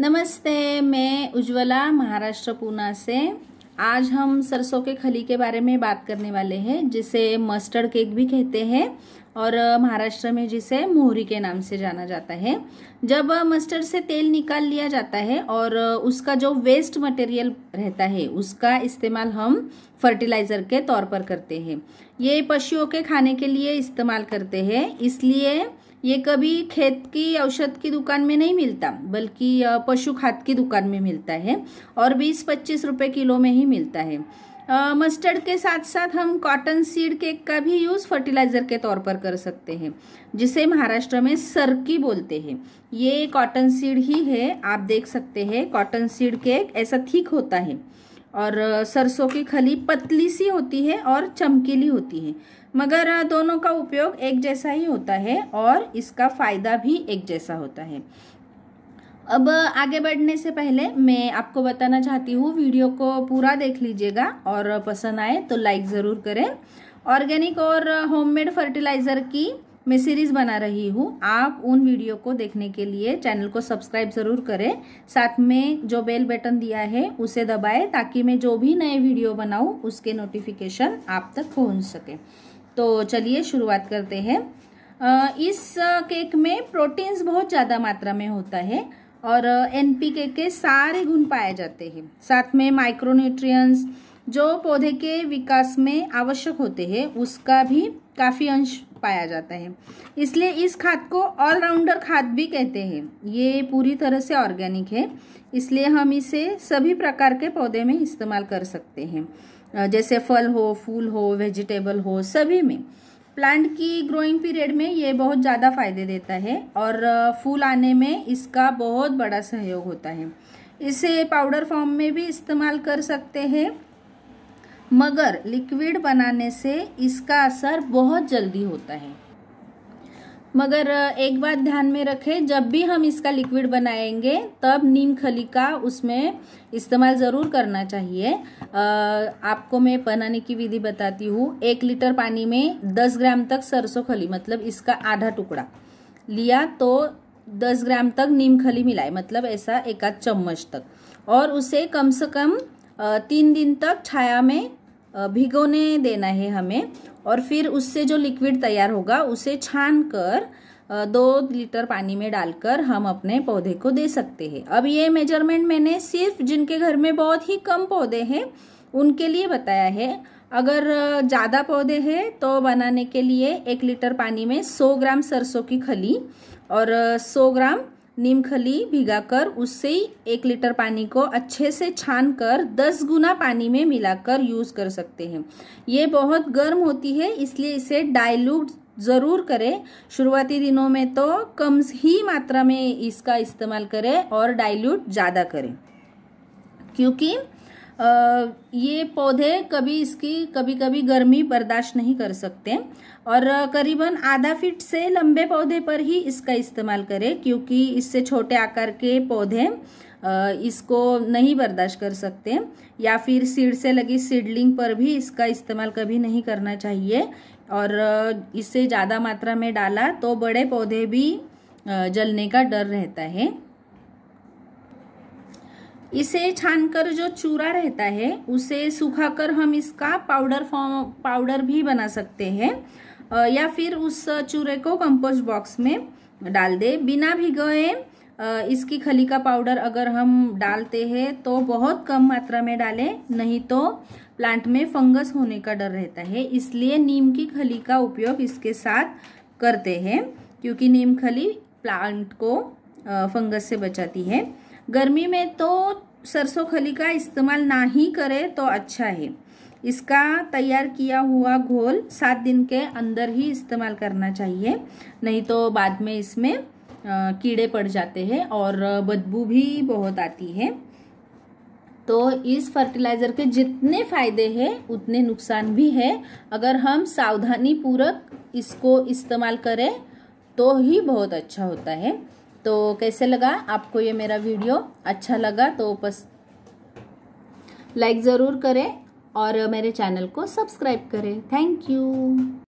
नमस्ते मैं उज्ज्वला महाराष्ट्र पूना से आज हम सरसों के खली के बारे में बात करने वाले हैं जिसे मस्टर्ड केक भी कहते हैं और महाराष्ट्र में जिसे मोहरी के नाम से जाना जाता है जब मस्टर्ड से तेल निकाल लिया जाता है और उसका जो वेस्ट मटेरियल रहता है उसका इस्तेमाल हम फर्टिलाइज़र के तौर पर करते हैं ये पशुओं के खाने के लिए इस्तेमाल करते हैं इसलिए ये कभी खेत की औषध की दुकान में नहीं मिलता बल्कि पशु खाद की दुकान में मिलता है और बीस पच्चीस रुपये किलो में ही मिलता है मस्टर्ड के साथ साथ हम कॉटन सीड केक का भी यूज़ फर्टिलाइज़र के तौर पर कर सकते हैं जिसे महाराष्ट्र में सरकी बोलते हैं ये कॉटन सीड ही है आप देख सकते हैं कॉटन सीड केक ऐसा ठीक होता है और सरसों की खली पतली सी होती है और चमकीली होती है मगर दोनों का उपयोग एक जैसा ही होता है और इसका फ़ायदा भी एक जैसा होता है अब आगे बढ़ने से पहले मैं आपको बताना चाहती हूँ वीडियो को पूरा देख लीजिएगा और पसंद आए तो लाइक ज़रूर करें ऑर्गेनिक और होममेड फर्टिलाइज़र की मैं सीरीज बना रही हूँ आप उन वीडियो को देखने के लिए चैनल को सब्सक्राइब ज़रूर करें साथ में जो बेल बटन दिया है उसे दबाएं ताकि मैं जो भी नए वीडियो बनाऊँ उसके नोटिफिकेशन आप तक पहुँच सके तो चलिए शुरुआत करते हैं इस केक में प्रोटीन्स बहुत ज़्यादा मात्रा में होता है और एन के सारे गुण पाए जाते हैं साथ में माइक्रोन्यूट्रिएंट्स जो पौधे के विकास में आवश्यक होते हैं उसका भी काफ़ी अंश पाया जाता है इसलिए इस खाद को ऑलराउंडर खाद भी कहते हैं ये पूरी तरह से ऑर्गेनिक है इसलिए हम इसे सभी प्रकार के पौधे में इस्तेमाल कर सकते हैं जैसे फल हो फूल हो वेजिटेबल हो सभी में प्लांट की ग्रोइंग पीरियड में ये बहुत ज़्यादा फायदे देता है और फूल आने में इसका बहुत बड़ा सहयोग होता है इसे पाउडर फॉर्म में भी इस्तेमाल कर सकते हैं मगर लिक्विड बनाने से इसका असर बहुत जल्दी होता है मगर एक बात ध्यान में रखें जब भी हम इसका लिक्विड बनाएंगे तब नीम खली का उसमें इस्तेमाल ज़रूर करना चाहिए आपको मैं बनाने की विधि बताती हूँ एक लीटर पानी में दस ग्राम तक सरसों खली मतलब इसका आधा टुकड़ा लिया तो दस ग्राम तक नीम खली मिलाए मतलब ऐसा एक आध चम्मच तक और उसे कम से कम तीन दिन तक छाया में भिगोने देना है हमें और फिर उससे जो लिक्विड तैयार होगा उसे छान कर दो लीटर पानी में डालकर हम अपने पौधे को दे सकते हैं अब ये मेजरमेंट मैंने सिर्फ जिनके घर में बहुत ही कम पौधे हैं उनके लिए बताया है अगर ज़्यादा पौधे हैं तो बनाने के लिए एक लीटर पानी में 100 ग्राम सरसों की खली और 100 ग्राम नीम भिगा भिगाकर उससे ही एक लीटर पानी को अच्छे से छान कर दस गुना पानी में मिलाकर यूज़ कर सकते हैं ये बहुत गर्म होती है इसलिए इसे डाइल्यूट ज़रूर करें शुरुआती दिनों में तो कम ही मात्रा में इसका इस्तेमाल करें और डाइल्यूट ज़्यादा करें क्योंकि ये पौधे कभी इसकी कभी कभी गर्मी बर्दाश्त नहीं कर सकते और करीबन आधा फीट से लंबे पौधे पर ही इसका इस्तेमाल करें क्योंकि इससे छोटे आकार के पौधे इसको नहीं बर्दाश्त कर सकते या फिर सीड से लगी सीडलिंग पर भी इसका इस्तेमाल कभी नहीं करना चाहिए और इससे ज़्यादा मात्रा में डाला तो बड़े पौधे भी जलने का डर रहता है इसे छानकर जो चूरा रहता है उसे सुखाकर हम इसका पाउडर फॉर्म पाउडर भी बना सकते हैं या फिर उस चूरे को कंपोस्ट बॉक्स में डाल दे बिना भिगोए इसकी खली का पाउडर अगर हम डालते हैं तो बहुत कम मात्रा में डालें नहीं तो प्लांट में फंगस होने का डर रहता है इसलिए नीम की खली का उपयोग इसके साथ करते हैं क्योंकि नीम खली प्लांट को फंगस से बचाती है गर्मी में तो सरसों खली का इस्तेमाल ना ही करें तो अच्छा है इसका तैयार किया हुआ घोल सात दिन के अंदर ही इस्तेमाल करना चाहिए नहीं तो बाद में इसमें कीड़े पड़ जाते हैं और बदबू भी बहुत आती है तो इस फर्टिलाइज़र के जितने फ़ायदे हैं उतने नुकसान भी है अगर हम सावधानी पूर्वक इसको इस्तेमाल करें तो ही बहुत अच्छा होता है तो कैसे लगा आपको ये मेरा वीडियो अच्छा लगा तो बस लाइक ज़रूर करें और मेरे चैनल को सब्सक्राइब करें थैंक यू